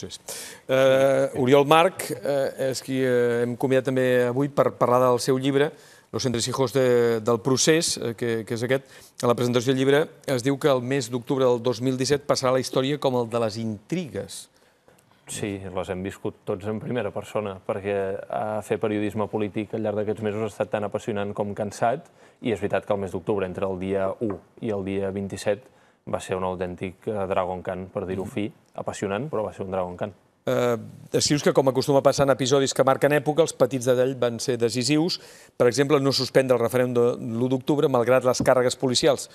procés. Uh, eh, Oriol Marc uh, és qui uh, hem convidat també avui per parlar del seu llibre, Los hijos de, del procés, uh, que, que és aquest. A la presentació del llibre es diu que el mes d'octubre del 2017 passarà la història com el de les intrigues. Sí, les hem viscut tots en primera persona, perquè a fer periodisme polític al llarg d'aquests mesos ha estat tan apassionant com cansat, i és veritat que el mes d'octubre, entre el dia 1 i el dia 27, va ser un autèntic Dragon Khan, per dir-ho mm-hmm. fi, apassionant, però va ser un Dragon Khan. Eh, decius que, com acostuma a passar en episodis que marquen època, els petits d'ell van ser decisius. Per exemple, no suspendre el referèndum de l'1 d'octubre, malgrat les càrregues policials.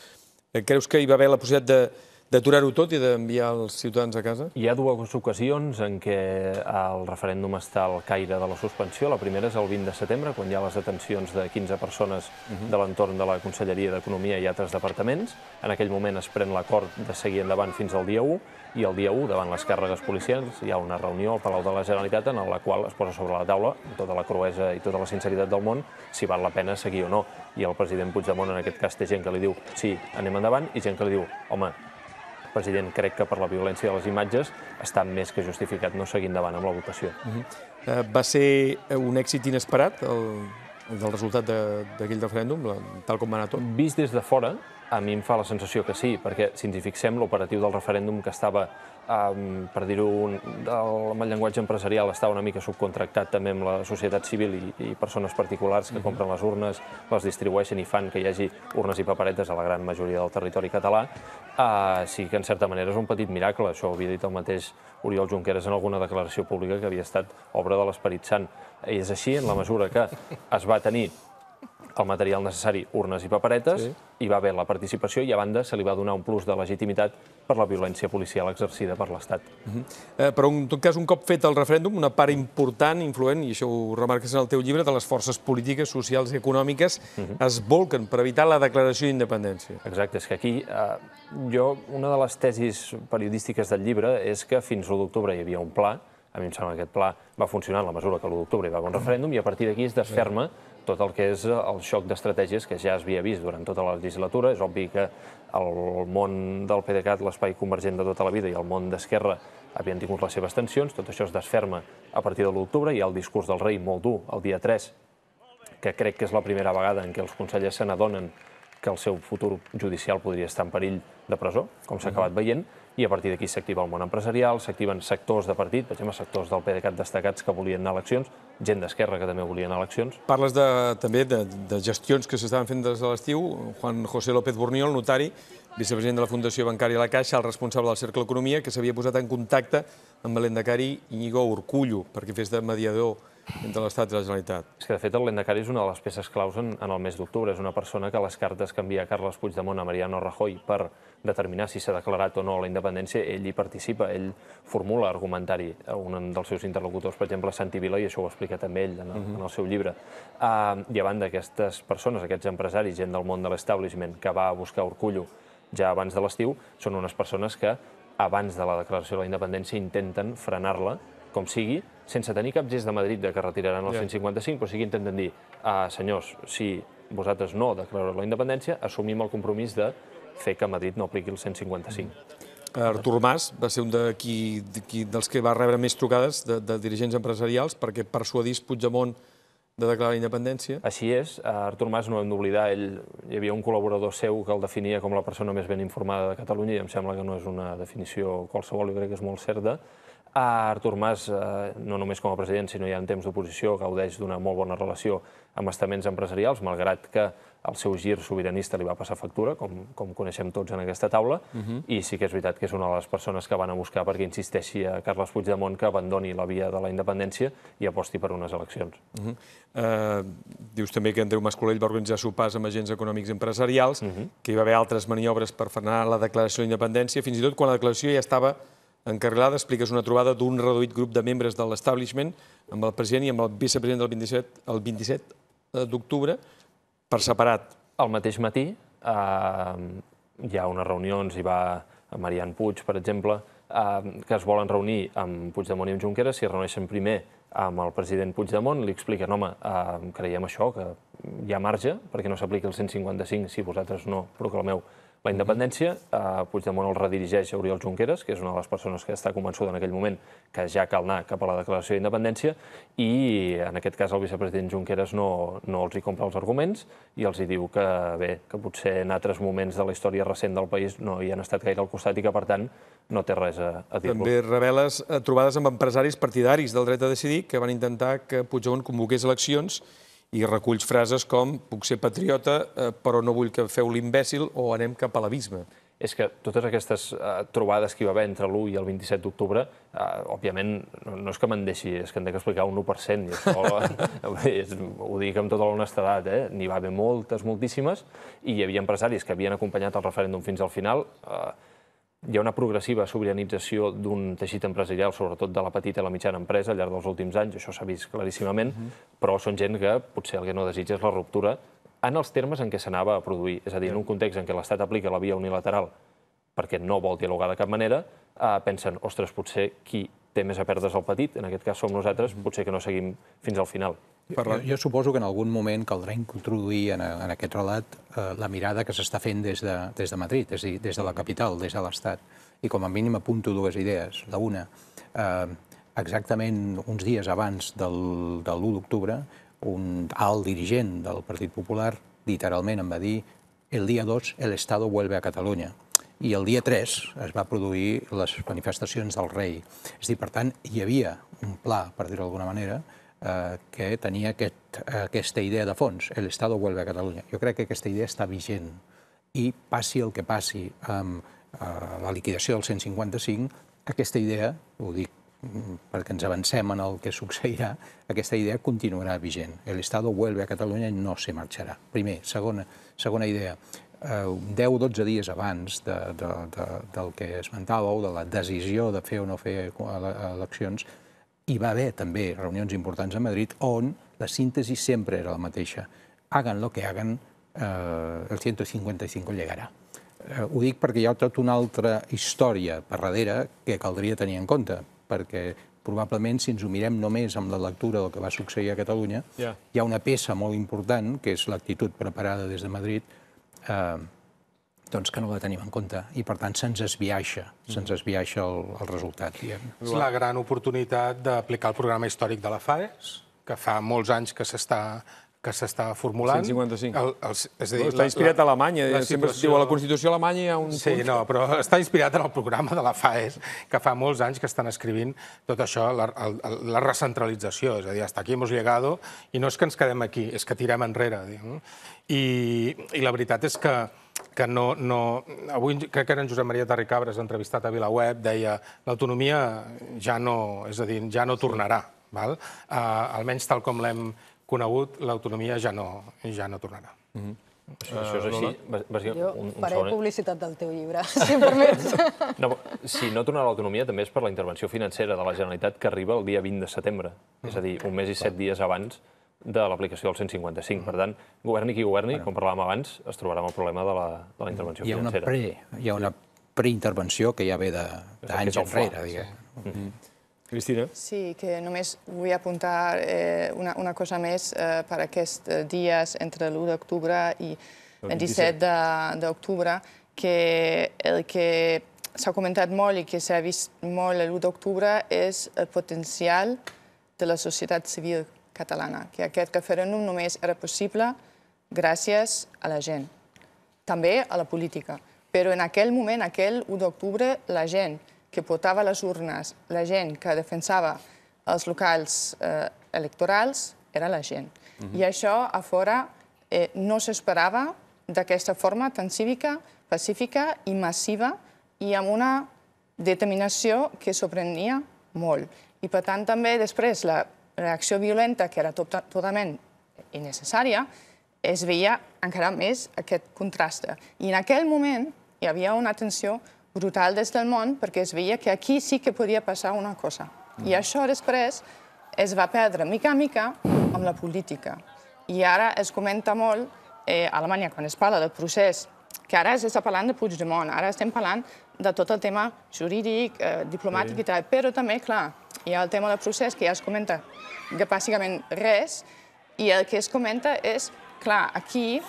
Eh, creus que hi va haver la possibilitat de d'aturar-ho tot i d'enviar els ciutadans a casa? Hi ha dues ocasions en què el referèndum està al caire de la suspensió. La primera és el 20 de setembre, quan hi ha les detencions de 15 persones uh mhm. -huh. de l'entorn de la Conselleria d'Economia i altres departaments. En aquell moment es pren l'acord de seguir endavant fins al dia 1 i el dia 1, davant les càrregues policials, hi ha una reunió al Palau de la Generalitat en la qual es posa sobre la taula, amb tota la cruesa i tota la sinceritat del món, si val la pena seguir o no. I el president Puigdemont, en aquest cas, té gent que li diu sí, anem endavant, i gent que li diu, home, president crec que per la violència de les imatges està més que justificat no seguir endavant amb la votació. Uh mhm. eh, -huh. Va ser un èxit inesperat el, del resultat d'aquell de, referèndum, tal com va anar tot? Vist des de fora, a mi em fa la sensació que sí, perquè si ens hi fixem, l'operatiu del referèndum que estava, um, per dir-ho amb el llenguatge empresarial, estava una mica subcontractat també amb la societat civil i, i persones particulars que compren les urnes, les distribueixen i fan que hi hagi urnes i paperetes a la gran majoria del territori català. Uh, sí que, en certa manera, és un petit miracle. Això ho havia dit el mateix Oriol Junqueras en alguna declaració pública que havia estat obra de l'Esperit Sant. I és així en la mesura que es va tenir el material necessari, urnes i paperetes, sí. hi va haver la participació i, a banda, se li va donar un plus de legitimitat per la violència policial exercida per l'Estat. Uh mhm. -huh. eh, però, en tot cas, un cop fet el referèndum, una part important, influent, i això ho remarques en el teu llibre, de les forces polítiques, socials i econòmiques uh mhm. -huh. es volquen per evitar la declaració d'independència. Exacte, és que aquí eh, jo, una de les tesis periodístiques del llibre és que fins l'1 d'octubre hi havia un pla, a mi em sembla que aquest pla va funcionar en la mesura que l'1 d'octubre hi va haver un referèndum, i a partir d'aquí es desferma sí tot el que és el xoc d'estratègies que ja es havia vist durant tota la legislatura. És obvi que el món del PDeCAT, l'espai convergent de tota la vida, i el món d'Esquerra havien tingut les seves tensions. Tot això es desferma a partir de l'octubre. Hi ha el discurs del rei molt dur el dia 3, que crec que és la primera vegada en què els consellers se n'adonen que el seu futur judicial podria estar en perill de presó, com s'ha acabat veient, i a partir d'aquí s'activa el món empresarial, s'activen sectors de partit, per exemple, sectors del PDeCAT destacats que volien anar a eleccions, gent d'Esquerra que també volien eleccions. Parles de, també de, de gestions que s'estaven fent des de l'estiu. Juan José López Borniol, notari, vicepresident de la Fundació Bancària La Caixa, el responsable del Cercle Economia, que s'havia posat en contacte amb l'endecari Iñigo Urcullo perquè fes de mediador entre l'Estat i la Generalitat. És que, de fet, el Lendacari és una de les peces claus en, en el mes d'octubre. És una persona que les cartes que envia Carles Puigdemont a Mariano Rajoy per determinar si s'ha declarat o no la independència, ell hi participa, ell formula argumentari. Un dels seus interlocutors, per exemple, Santi Vila, i això ho explica també ell en el, uh mhm. -huh. en el seu llibre. Uh, I a banda, aquestes persones, aquests empresaris, gent del món de l'establishment que va a buscar Orcullo ja abans de l'estiu, són unes persones que abans de la declaració de la independència intenten frenar-la, com sigui, sense tenir cap gest de Madrid de que retiraran el 155, però sí que intenten dir, ah, senyors, si vosaltres no declareu la independència, assumim el compromís de fer que Madrid no apliqui el 155. Mm. Artur Mas va ser un de qui, de qui, dels que va rebre més trucades de, de dirigents empresarials perquè persuadís Puigdemont de declarar la independència. Així és. Artur Mas, no hem d'oblidar, ell hi havia un col·laborador seu que el definia com la persona més ben informada de Catalunya i em sembla que no és una definició qualsevol, jo crec que és molt certa, Artur Mas, eh, no només com a president, sinó ja en temps d'oposició, gaudeix d'una molt bona relació amb estaments empresarials, malgrat que el seu gir sobiranista li va passar factura, com, com coneixem tots en aquesta taula, uh mhm. -huh. i sí que és veritat que és una de les persones que van a buscar perquè insisteixi a Carles Puigdemont que abandoni la via de la independència i aposti per unes eleccions. Uh -huh. uh, dius també que Andreu Mascolell va organitzar sopars amb agents econòmics i empresarials, uh mhm. -huh. que hi va haver altres maniobres per frenar la declaració d'independència, fins i tot quan la declaració ja estava Carrilada expliques una trobada d'un reduït grup de membres de l'establishment amb el president i amb el vicepresident del 27, el 27 eh, d'octubre per separat. El mateix matí eh, hi ha unes reunions, hi va Marian Puig, per exemple, eh, que es volen reunir amb Puigdemont i amb Junqueras, es reuneixen primer amb el president Puigdemont, li expliquen, home, eh, creiem això, que hi ha marge, perquè no s'aplica el 155 si vosaltres no proclameu la independència, eh, Puigdemont el redirigeix a Oriol Junqueras, que és una de les persones que està convençuda en aquell moment que ja cal anar cap a la declaració d'independència, i en aquest cas el vicepresident Junqueras no, no els hi compra els arguments i els hi diu que bé, que potser en altres moments de la història recent del país no hi han estat gaire al costat i que, per tant, no té res a, a dir-lo. També reveles eh, trobades amb empresaris partidaris del dret a decidir que van intentar que Puigdemont convoqués eleccions i reculls frases com puc ser patriota, eh, però no vull que feu l'imbècil o anem cap a l'abisme. És que totes aquestes eh, trobades que hi va haver entre l'1 i el 27 d'octubre, eh, òbviament, no, és que me'n deixi, és que em té explicar un 1%, i això és, ho dic amb tota l'honestedat, eh? n'hi va haver moltes, moltíssimes, i hi havia empresaris que havien acompanyat el referèndum fins al final, eh, hi ha una progressiva sobiranització d'un teixit empresarial, sobretot de la petita i la mitjana empresa, al llarg dels últims anys, això s'ha vist claríssimament, però són gent que potser el que no desitja és la ruptura en els termes en què s'anava a produir. És a dir, en un context en què l'Estat aplica la via unilateral perquè no vol dialogar de cap manera, eh, pensen, ostres, potser qui té més a perdre és el petit, en aquest cas som nosaltres, potser que no seguim fins al final. Per Jo, jo suposo que en algun moment caldrà introduir en, en aquest relat eh, la mirada que s'està fent des de, des de Madrid, és a dir, des de la capital, des de l'Estat. I com a mínim apunto dues idees. La una, eh, exactament uns dies abans del, de l'1 d'octubre, un alt dirigent del Partit Popular literalment em va dir el dia 2 el Estado vuelve a Catalunya i el dia 3 es va produir les manifestacions del rei. És a dir, per tant, hi havia un pla, per dir-ho d'alguna manera, Eh, que tenia aquest, eh, aquesta idea de fons, l'Estat vuelve a Catalunya. Jo crec que aquesta idea està vigent i passi el que passi amb eh, la liquidació del 155, aquesta idea, ho dic mm, perquè ens avancem en el que succeirà, aquesta idea continuarà vigent. El Estado vuelve a Catalunya i no se marxarà. Primer. Segona, segona idea, 10 o 12 dies abans de, de, de, del que esmentàveu, de la decisió de fer o no fer eh, eleccions, hi va haver també reunions importants a Madrid on la síntesi sempre era la mateixa. Hagan lo que hagan, eh, el 155 llegarà. Eh, ho dic perquè hi ha tota una altra història per darrere que caldria tenir en compte, perquè probablement, si ens ho mirem només amb la lectura del que va succeir a Catalunya, yeah. hi ha una peça molt important, que és l'actitud preparada des de Madrid, eh, doncs que no la tenim en compte i, per tant, se'ns esbiaixa, se'ns mm. esbiaixa el, el resultat. Diguem. És la gran oportunitat d'aplicar el programa històric de la FAES, que fa molts anys que s'està que s'està formulant... 155. El, el, és a dir, no, està inspirat la, a Alemanya. La eh? Sempre situació... es diu a la Constitució Alemanya hi ha un... Sí, punt... no, però està inspirat en el programa de la FAES, que fa molts anys que estan escrivint tot això, la, la, la recentralització. És a dir, hasta aquí hemos llegado i no és que ens quedem aquí, és que tirem enrere. I, I la veritat és que que no... no... Avui crec que era en Josep Maria Terricabres, entrevistat a Vilaweb, deia l'autonomia ja no... És a dir, ja no tornarà. Val? Uh, almenys tal com l'hem conegut, l'autonomia ja, no, ja no tornarà. Mm -hmm. Això, això és eh, així. Vas, vas, jo un, un faré segon. Eh? publicitat del teu llibre, si em permets. No, si no tornarà l'autonomia també és per la intervenció financera de la Generalitat que arriba el dia 20 de setembre, és a dir, un mes i set dies abans de l'aplicació del 155. Mm. Per tant, governi qui governi, com parlàvem abans, es trobarà amb el problema de la, de la mm. intervenció hi ha financera. Una pre, hi ha una preintervenció que ja ve d'anys enrere, diguem. Mm. Mm-hmm. Cristina? Sí, que només vull apuntar eh, una, una cosa més eh, per aquests dies entre l'1 d'octubre i el 17 d'octubre, que el que s'ha comentat molt i que s'ha vist molt l'1 d'octubre és el potencial de la societat civil catalana, que aquest referèndum només era possible gràcies a la gent, també a la política. Però en aquell moment, aquell 1 d'octubre, la gent que portava les urnes, la gent que defensava els locals eh, electorals, era la gent. Mhm. I això a fora eh, no s'esperava d'aquesta forma tan cívica, pacífica i massiva i amb una determinació que sorprenia molt. I per tant també després la reacció violenta, que era tota, totalment innecessària, es veia encara més aquest contrast. I en aquell moment hi havia una tensió brutal des del món perquè es veia que aquí sí que podia passar una cosa. Mm. I això després es va perdre mica a mica amb la política. I ara es comenta molt, eh, a Alemanya, quan es parla del procés, que ara està parlant de Puigdemont, ara estem parlant de tot el tema jurídic, eh, diplomàtic sí. i tal, però també, clar, hi ha el tema del procés, que ja es comenta que bàsicament res, i el que es comenta és, clar, aquí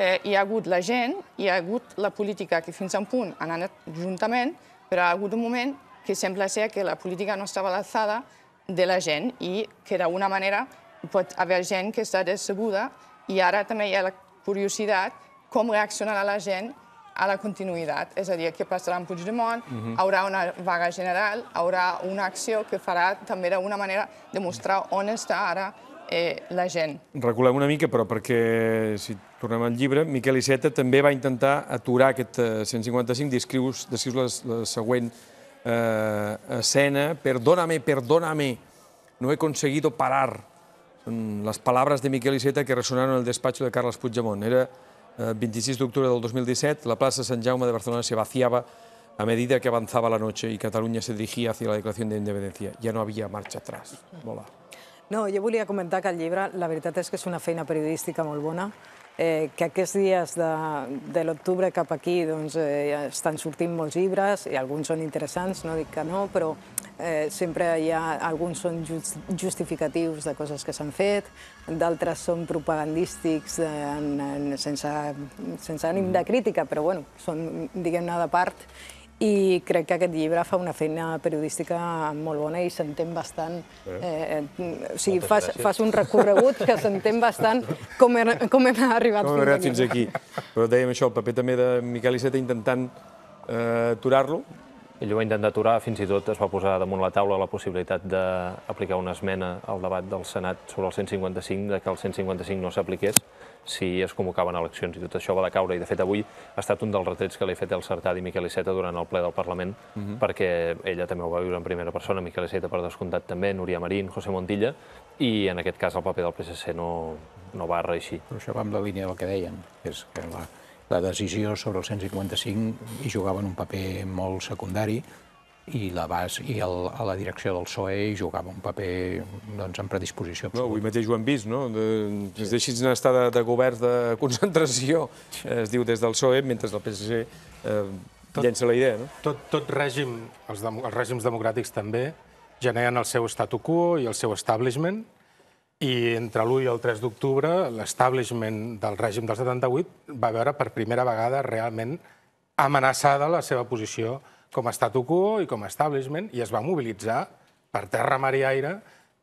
eh, hi ha hagut la gent, hi ha hagut la política, que fins a un punt han anat juntament, però ha hagut un moment que sembla ser que la política no estava a l'alçada de la gent i que d'alguna manera pot haver gent que està decebuda i ara també hi ha la curiositat com reaccionarà la gent a la continuïtat, és a dir, què passarà amb Puigdemont, uh mhm. -huh. haurà una vaga general, haurà una acció que farà també una manera de mostrar on està ara eh, la gent. Recolem una mica, però, perquè si tornem al llibre, Miquel Iceta també va intentar aturar aquest 155, eh, descrius, descrius la, la següent eh, escena, perdóname, perdóname, no he conseguido parar. Són les paraules de Miquel Iceta que ressonaron al despatx de Carles Puigdemont. Era 26 eh, d'octubre del 2017, la plaça Sant Jaume de Barcelona se vaciava a medida que avanzaba la noche y Cataluña se dirigía hacia la declaración de independencia. Ya no havia marcha atrás. No, jo volia comentar que el llibre, la veritat és que és una feina periodística molt bona, eh, que aquests dies de, de l'octubre cap aquí doncs, eh, estan sortint molts llibres i alguns són interessants, no dic que no, però eh, sempre hi ha, alguns són just, justificatius de coses que s'han fet, d'altres són propagandístics eh, en, en, sense, sense ànim de mm. crítica, però bueno, són, diguem-ne, de part, i crec que aquest llibre fa una feina periodística molt bona i s'entén bastant... Eh, eh, eh mm, o sigui, fas, fas un recorregut que s'entén bastant com, com hem arribat, com hem arribat fins, fins aquí. Però dèiem això, el paper també de Miquel Iceta intentant eh, aturar-lo, ell ho va intentar aturar, fins i tot es va posar damunt la taula la possibilitat d'aplicar una esmena al debat del Senat sobre el 155, de que el 155 no s'apliqués si es convocaven eleccions i tot això va de caure. I de fet avui ha estat un dels retrets que li ha fet el Sertà i Miquel Iceta durant el ple del Parlament, uh mhm. -huh. perquè ella també ho va viure en primera persona, Miquel Iceta per descomptat també, Núria Marín, José Montilla, i en aquest cas el paper del PSC no, no va reeixir. Però això va amb la línia del que dèiem, és que la, la decisió sobre el 155 hi jugaven un paper molt secundari i la bas i el, a la direcció del PSOE hi jugava un paper doncs, en predisposició absoluta. No, avui mateix ho hem vist, no? De, es deixis anar estar de, de governs de concentració, es diu des del PSOE, mentre el PSC eh, tot, llença la idea, no? Tot, tot règim, els, de, els règims democràtics també, generen el seu statu quo i el seu establishment, i entre l'1 i el 3 d'octubre, l'establishment del règim del 78 va veure per primera vegada realment amenaçada la seva posició com a statu quo i com a establishment, i es va mobilitzar per terra, mar i aire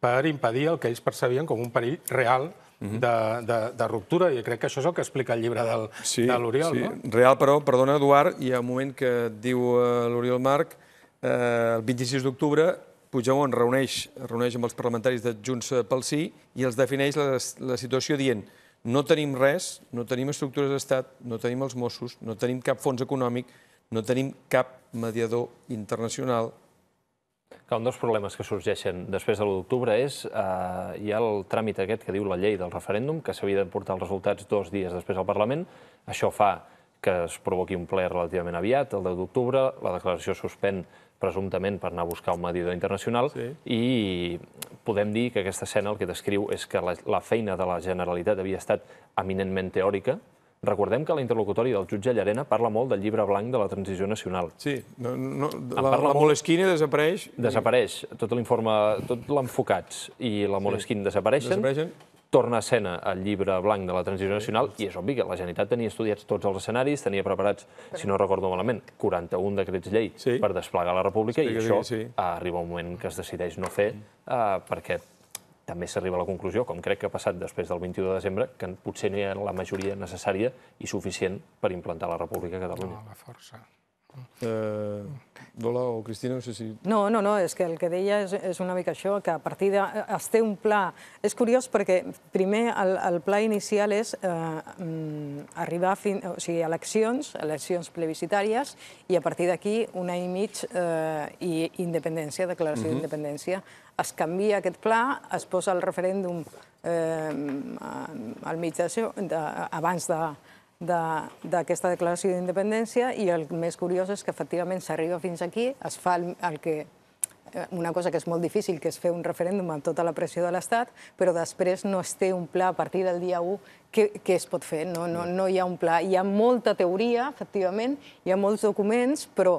per impedir el que ells percebien com un perill real mhm. de, de, de ruptura, i crec que això és el que explica el llibre del, sí, de l'Oriol. Sí. No? Real, però, perdona, Eduard, hi ha un moment que diu eh, l'Oriol Marc, eh, el 26 d'octubre Puigdemont reuneix, reuneix amb els parlamentaris de Junts pel Sí i els defineix la, la situació dient no tenim res, no tenim estructures d'estat, no tenim els Mossos, no tenim cap fons econòmic, no tenim cap mediador internacional. Que un dels problemes que sorgeixen després de l'1 d'octubre és eh, hi ha el tràmit aquest que diu la llei del referèndum, que s'havia de portar els resultats dos dies després al Parlament. Això fa que es provoqui un ple relativament aviat, el 10 d'octubre, la declaració suspèn presumptament per anar a buscar un mediador internacional, sí. i podem dir que aquesta escena el que descriu és que la, la feina de la Generalitat havia estat eminentment teòrica, Recordem que la interlocutòria del jutge Llarena parla molt del llibre blanc de la transició nacional. Sí, no, no, la, la molt... desapareix. Desapareix, tot l'informe, tot l'enfocats i la Moleskine sí. desapareixen. Desapareixen torna a escena el llibre blanc de la transició nacional i és obvi que la Generalitat tenia estudiats tots els escenaris, tenia preparats, si no recordo malament, 41 decrets llei sí. per desplegar la República Explica i això sí. arriba un moment que es decideix no fer mm. eh, perquè també s'arriba a la conclusió, com crec que ha passat després del 21 de desembre, que potser no hi ha la majoria necessària i suficient per implantar la República a Catalunya. No, la força. Eh, o Cristina, no sé si... No, no, no, és que el que deia és, és una mica això, que a partir de... Eh, es té un pla... És curiós perquè primer el, el pla inicial és eh, mm, arribar fins o sigui, a eleccions, eleccions plebiscitàries, i a partir d'aquí un any i mig eh, i independència, declaració d'independència. Es canvia aquest pla, es posa el referèndum eh, mm, al mig d'això, abans de d'aquesta declaració d'independència i el més curiós és que efectivament s'arriba fins aquí, es fa el, el que eh, una cosa que és molt difícil, que és fer un referèndum amb tota la pressió de l'Estat, però després no es té un pla a partir del dia 1 que, que es pot fer, no, no, no hi ha un pla. Hi ha molta teoria, efectivament, hi ha molts documents, però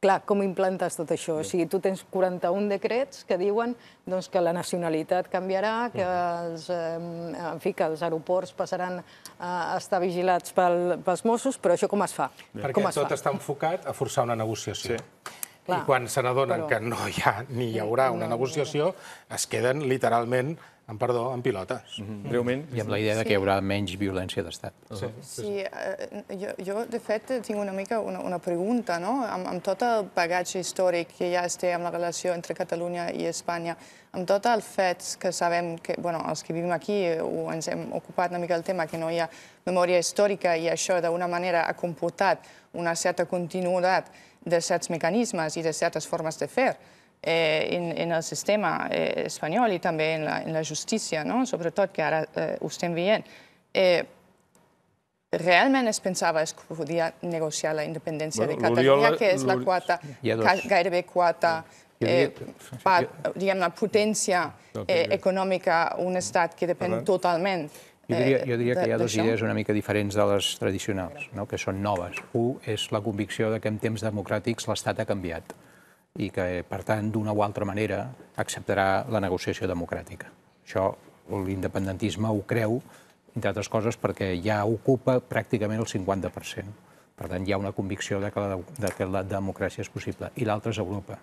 clar, com implantes tot això? O sigui, tu tens 41 decrets que diuen doncs, que la nacionalitat canviarà, que els, eh, en fi, que els aeroports passaran a estar vigilats pel, pels Mossos, però això com es fa? Perquè com es tot fa? està enfocat a forçar una negociació. Sí. Clar, I quan se n'adonen però... que no hi ha ni hi haurà eh, una negociació, es queden literalment amb perdó, amb pilotes. Mm Breument. I amb la idea de que hi haurà menys violència d'estat. Sí, eh, Jo, jo, de fet, tinc una mica una, una pregunta, no? Amb, tot el bagatge històric que ja té amb la relació entre Catalunya i Espanya, amb tot el fet que sabem que, bueno, els que vivim aquí eh, o ens hem ocupat una mica del tema, que no hi ha memòria històrica i això d'una manera ha comportat una certa continuïtat de certs mecanismes i de certes formes de fer, eh, en, en el sistema eh, espanyol i també en la, en la justícia, no? sobretot que ara eh, ho estem veient. Eh, realment es pensava es que podia negociar la independència bueno, de Catalunya, que és la quarta, gairebé quarta eh, part, diguem, la potència eh, econòmica, un estat que depèn totalment jo diria, eh, jo diria que hi ha dues idees una mica diferents de les tradicionals, no? que són noves. Un és la convicció de que en temps democràtics l'Estat ha canviat i que, per tant, d'una o altra manera acceptarà la negociació democràtica. Això l'independentisme ho creu, entre altres coses, perquè ja ocupa pràcticament el 50%. Per tant, hi ha una convicció de que la, de que la democràcia és possible. I l'altra és Europa.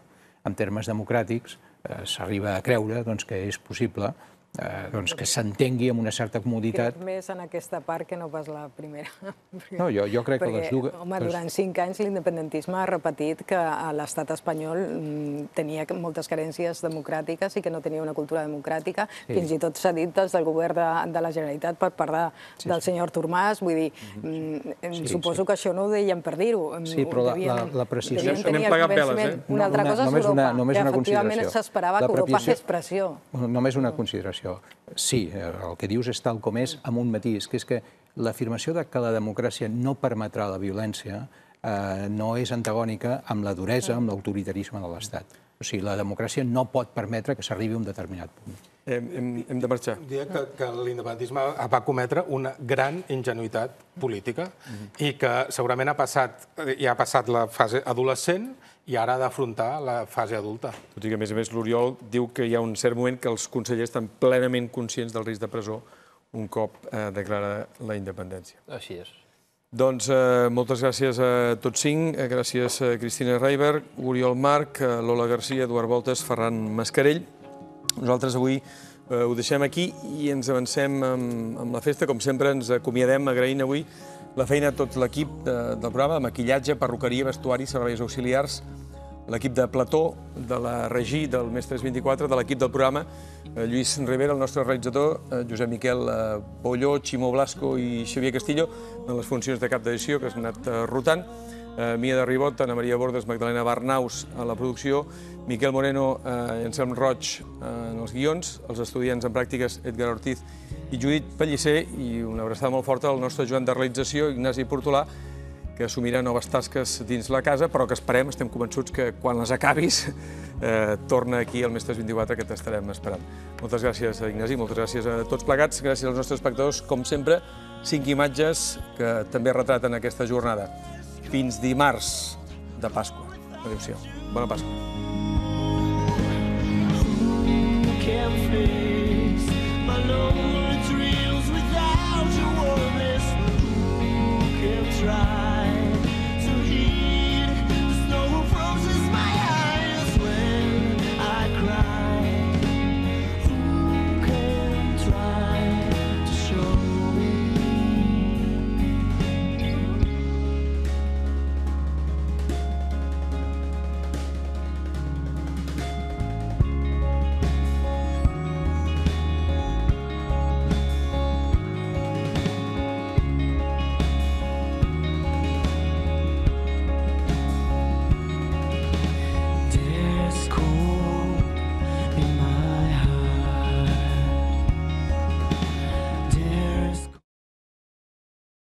En termes democràtics, eh, s'arriba a creure doncs, que és possible eh, doncs, que s'entengui amb una certa comoditat. Crec més en aquesta part que no pas la primera. No, jo, jo crec Perquè, que les dues... Home, durant cinc anys l'independentisme ha repetit que eh, l'estat espanyol mm, tenia moltes carències democràtiques i que no tenia una cultura democràtica. Sí. Fins i tot s'ha dit des del govern de, de la Generalitat per part de, sí, del sí. senyor Artur Mas. Vull dir, mhm. mm sí, suposo sí. que això no ho deien per dir-ho. Sí, però la, la, la precisió... Anem plegant veles, eh? Una, altra cosa una, és Europa, només una, només que una efectivament s'esperava que Europa fes pressió. Només una consideració això. Sí, eh, el que dius és tal com és, amb un matís, que és que l'afirmació de que la democràcia no permetrà la violència eh, no és antagònica amb la duresa, amb l'autoritarisme de l'Estat. O sigui, la democràcia no pot permetre que s'arribi a un determinat punt hem, hem, hem de marxar. Diria que, que l'independentisme va cometre una gran ingenuïtat política mm -hmm. i que segurament ha passat, ja eh, ha passat la fase adolescent i ara ha d'afrontar la fase adulta. Tot i que, a més a més, l'Oriol diu que hi ha un cert moment que els consellers estan plenament conscients del risc de presó un cop eh, declara la independència. Així és. Doncs eh, moltes gràcies a tots cinc. Eh, gràcies a eh, Cristina Reiberg, Oriol Marc, Lola Garcia, Eduard Voltes, Ferran Mascarell. Nosaltres avui eh, ho deixem aquí i ens avancem amb, amb la festa. Com sempre, ens acomiadem agraint avui la feina de tot l'equip de, del programa, de maquillatge, perruqueria, vestuari, serveis auxiliars, l'equip de Plató, de la Regí, del Mestres 24, de l'equip del programa, eh, Lluís Rivera, el nostre realitzador, eh, Josep Miquel eh, Polló, Ximó Blasco i Xavier Castillo, en les funcions de cap d'edició que has anat eh, rotant eh, Mia de Ribot, Ana Maria Bordes, Magdalena Barnaus a la producció, Miquel Moreno eh, i Anselm Roig eh, en els guions, els estudiants en pràctiques Edgar Ortiz i Judit Pellicer, i una abraçada molt forta al nostre Joan de Realització, Ignasi Portolà, que assumirà noves tasques dins la casa, però que esperem, estem convençuts que quan les acabis eh, torna aquí el Mestres 24 que t'estarem esperant. Moltes gràcies a Ignasi, moltes gràcies a tots plegats, gràcies als nostres espectadors, com sempre, cinc imatges que també retraten aquesta jornada fins dimarts de Pasqua. Adéu-siau. Bona Pasqua. Can't face my lonely dreams without your warmth. Who can't try?